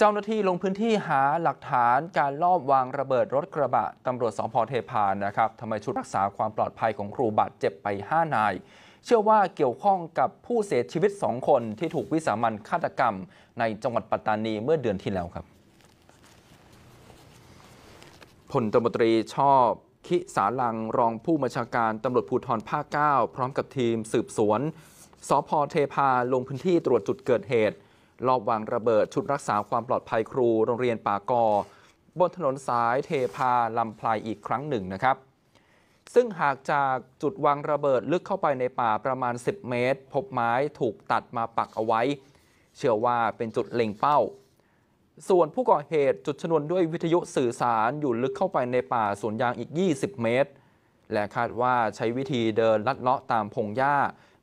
เจ้าหน้าที่ลงพื้นที่หาหลักฐานการลอบวางระเบิดรถกระบะตำรวจสพเทพานนะครับทำไมชุดรักษาความปลอดภัยของครูบาดเจ็บไป5นาย เชื่อว่าเกี่ยวข้องกับผู้เสียชีวิต2คนที่ถูกวิสามันฆาตกรรมในจังหวัดปัตตานีเมื่อเดือนที่แล้วครับพลตมตรีชอบคิสาลังรองผู้บัญชาการตำรวจภูธรภาค9พร้อมกับทีมสืบสวนสพเทพาลงพื้นที่ตรวจจุดเกิดเหตุลอบวางระเบิดชุดรักษาความปลอดภัยครูโรงเรียนป่ากอ บนถนนสายเทพา ลำพลายอีกครั้งหนึ่งนะครับ ซึ่งหากจากจุดวางระเบิดลึกเข้าไปในป่าประมาณ 10 เมตร พบไม้ถูกตัดมาปักเอาไว้ เชื่อว่าเป็นจุดเล็งเป้า ส่วนผู้ก่อเหตุจุดชนวนด้วยวิทยุสื่อสารอยู่ลึกเข้าไปในป่าสวนยางอีก 20 เมตร และคาดว่าใช้วิธีเดินลัดเลาะตามพงหญ้า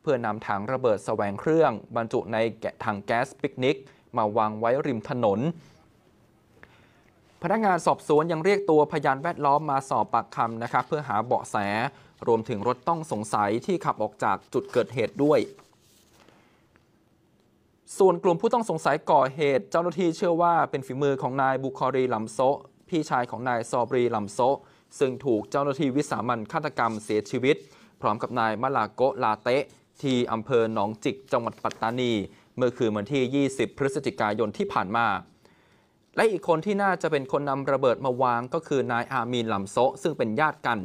พื่อนำถังระเบิดแสวงเครื่องบรรจุในถังแก๊สปิกนิก มาวางไว้ริมถนน พนักงานสอบสวนยังเรียกตัวพยานแวดล้อมมาสอบปากคำนะครับเพื่อหาเบาะแสรวมถึงรถต้องสงสัยที่ขับออกจากจุดเกิดเหตุด้วย ส่วนกลุ่มผู้ต้องสงสัยก่อเหตุ เจ้าหน้าที่เชื่อว่าเป็นฝีมือของนายบุคอรีลำโซพี่ชายของนายซอบรีลำโซซึ่งถูกเจ้าหน้าที่วิสามันฆาตกรรมเสียชีวิต พร้อมกับนายมาลาโกลาเตที่อำเภอหนองจิกจังหวัดปัตตานี เมื่อคืนวันที่ 20 พฤศจิกายนที่ผ่านมา และอีกคนที่น่าจะเป็นคนนำระเบิดมาวางก็คือนายอามีนลำโซ ซึ่งเป็นญาติกัน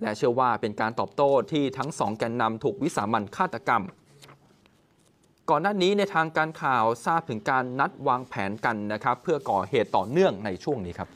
และเชื่อว่าเป็นการตอบโต้ที่ทั้งสองแกนนำถูกวิสามันฆาตกรรม ก่อนหน้านี้ในทางการข่าวทราบถึงการนัดวางแผนกันนะครับ เพื่อก่อเหตุต่อเนื่องในช่วงนี้ครับ